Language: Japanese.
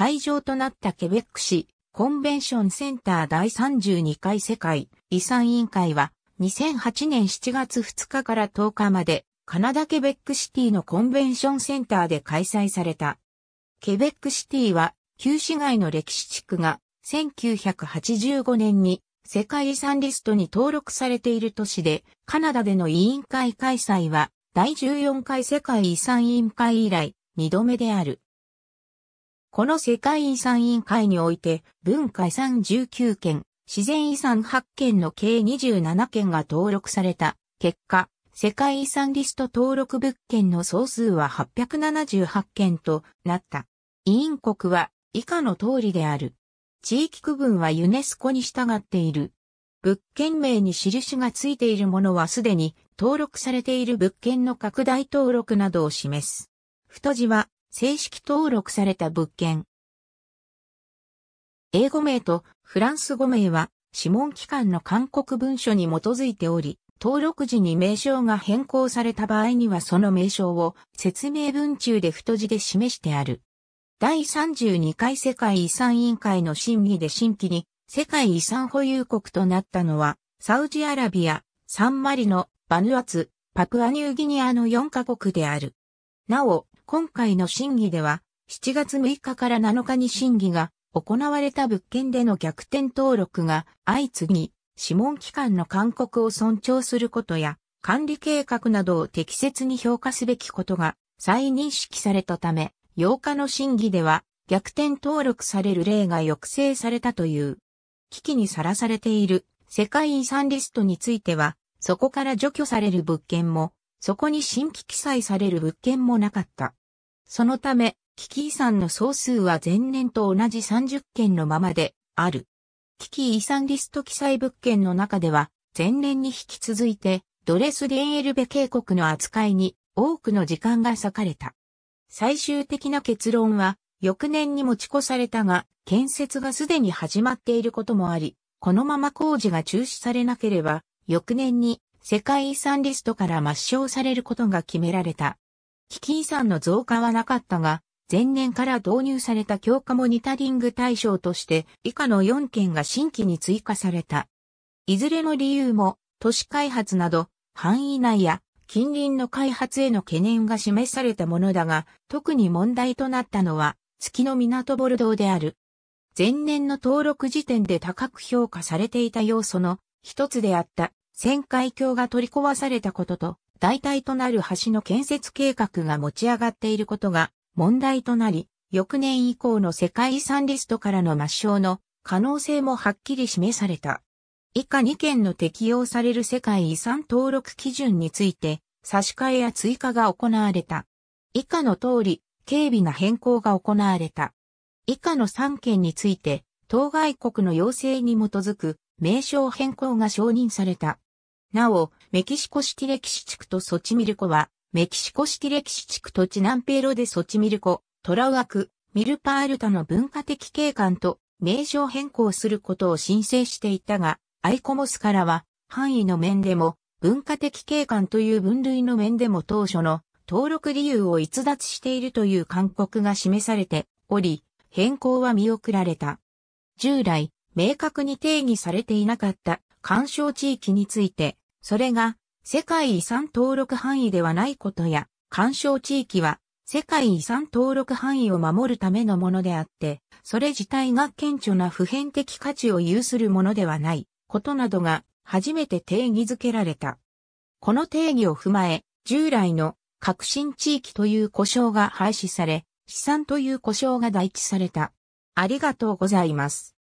会場となったケベック市コンベンションセンター第32回世界遺産委員会は2008年7月2日から10日までカナダケベックシティのコンベンションセンターで開催された。ケベックシティは旧市街の歴史地区が1985年に世界遺産リストに登録されている都市でカナダでの委員会開催は第14回世界遺産委員会以来2度目である。この世界遺産委員会において、文化遺産19件、自然遺産8件の計27件が登録された結果、世界遺産リスト登録物件の総数は878件となった。委員国は以下の通りである。地域区分はユネスコに従っている。物件名に印がついているものはすでに登録されている物件の拡大登録などを示す。太字は正式登録された物件。英語名とフランス語名は諮問機関の勧告文書に基づいており、登録時に名称が変更された場合にはその名称を説明文中で太字で示してある。第32回世界遺産委員会の審議で新規に世界遺産保有国となったのは、サウジアラビア、サンマリノ、バヌアツ、パプアニューギニアの4カ国である。なお、今回の審議では、7月6日から7日に審議が行われた物件での逆転登録が相次ぎ、諮問機関の勧告を尊重することや、管理計画などを適切に評価すべきことが再認識されたため、8日の審議では逆転登録される例が抑制されたという。危機にさらされている世界遺産リストについては、そこから除去される物件も、そこに新規記載される物件もなかった。そのため、危機遺産の総数は前年と同じ30件のままである。危機遺産リスト記載物件の中では、前年に引き続いて、ドレスデンエルベ渓谷の扱いに多くの時間が割かれた。最終的な結論は、翌年に持ち越されたが、建設がすでに始まっていることもあり、このまま工事が中止されなければ、翌年に世界遺産リストから抹消されることが決められた。基金遺産の増加はなかったが、前年から導入された強化モニタリング対象として以下の4件が新規に追加された。いずれの理由も都市開発など範囲内や近隣の開発への懸念が示されたものだが、特に問題となったのは月の港ボルドーである。前年の登録時点で高く評価されていた要素の一つであった旋回橋が取り壊されたことと、代替となる橋の建設計画が持ち上がっていることが問題となり、翌年以降の世界遺産リストからの抹消の可能性もはっきり示された。以下2件の適用される世界遺産登録基準について差し替えや追加が行われた。以下の通り、軽微な変更が行われた。以下の3件について、当該国の要請に基づく名称変更が承認された。なお、メキシコシティ地区とソチミルコは、メキシコシティ地区とチナンペロでソチミルコ、トラウアク、ミルパールタの文化的景観と名称変更することを申請していたが、アイコモスからは、範囲の面でも、文化的景観という分類の面でも当初の登録理由を逸脱しているという勧告が示されており、変更は見送られた。従来、明確に定義されていなかった干渉地域について、それが世界遺産登録範囲ではないことや、干渉地域は世界遺産登録範囲を守るためのものであって、それ自体が顕著な普遍的価値を有するものではないことなどが初めて定義づけられた。この定義を踏まえ、従来の革新地域という故障が廃止され、資産という故障が代置された。ありがとうございます。